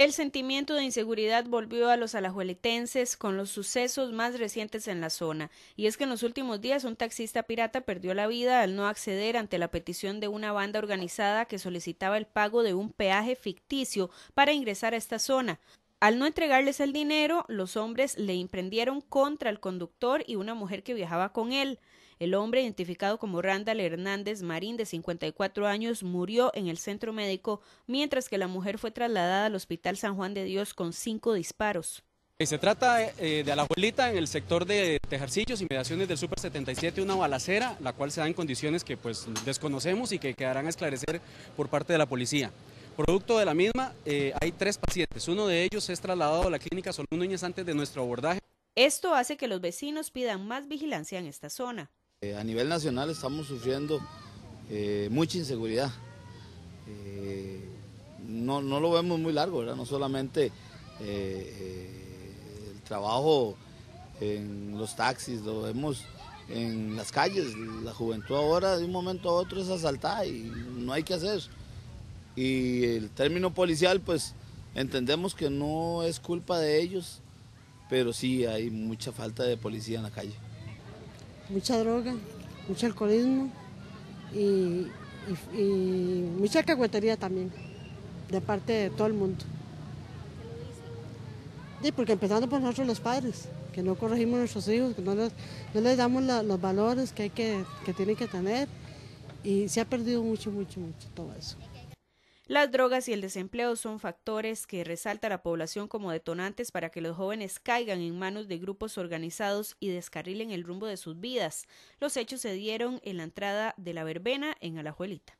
El sentimiento de inseguridad volvió a los alajueletenses con los sucesos más recientes en la zona, y es que en los últimos días un taxista pirata perdió la vida al no acceder ante la petición de una banda organizada que solicitaba el pago de un peaje ficticio para ingresar a esta zona. Al no entregarles el dinero, los hombres le emprendieron contra el conductor y una mujer que viajaba con él. El hombre, identificado como Randall Hernández Marín, de 54 años, murió en el centro médico, mientras que la mujer fue trasladada al Hospital San Juan de Dios con cinco disparos. Eh, se trata eh, de la abuelita en el sector de Tejarcillos y mediaciones del Super 77, una balacera, la cual se da en condiciones que pues desconocemos y que quedarán a esclarecer por parte de la policía. Producto de la misma, eh, hay tres pacientes. Uno de ellos es trasladado a la clínica Solón Núñez antes de nuestro abordaje. Esto hace que los vecinos pidan más vigilancia en esta zona. Eh, a nivel nacional estamos sufriendo eh, mucha inseguridad. No, lo vemos muy largo, no solamente el trabajo en los taxis, lo vemos en las calles. La juventud ahora de un momento a otro es asaltada y no hay que hacer. eso. Y el término policial, pues entendemos que no es culpa de ellos, pero sí hay mucha falta de policía en la calle. Mucha droga, mucho alcoholismo y, mucha cagüetería también, de parte de todo el mundo. Sí, porque empezando por nosotros los padres, que no corregimos a nuestros hijos, que no, les damos los valores que, hay que tienen que tener. Y se ha perdido mucho, mucho, mucho todo eso. Las drogas y el desempleo son factores que resalta la población como detonantes para que los jóvenes caigan en manos de grupos organizados y descarrilen el rumbo de sus vidas. Los hechos se dieron en la entrada de la verbena en Alajuelita.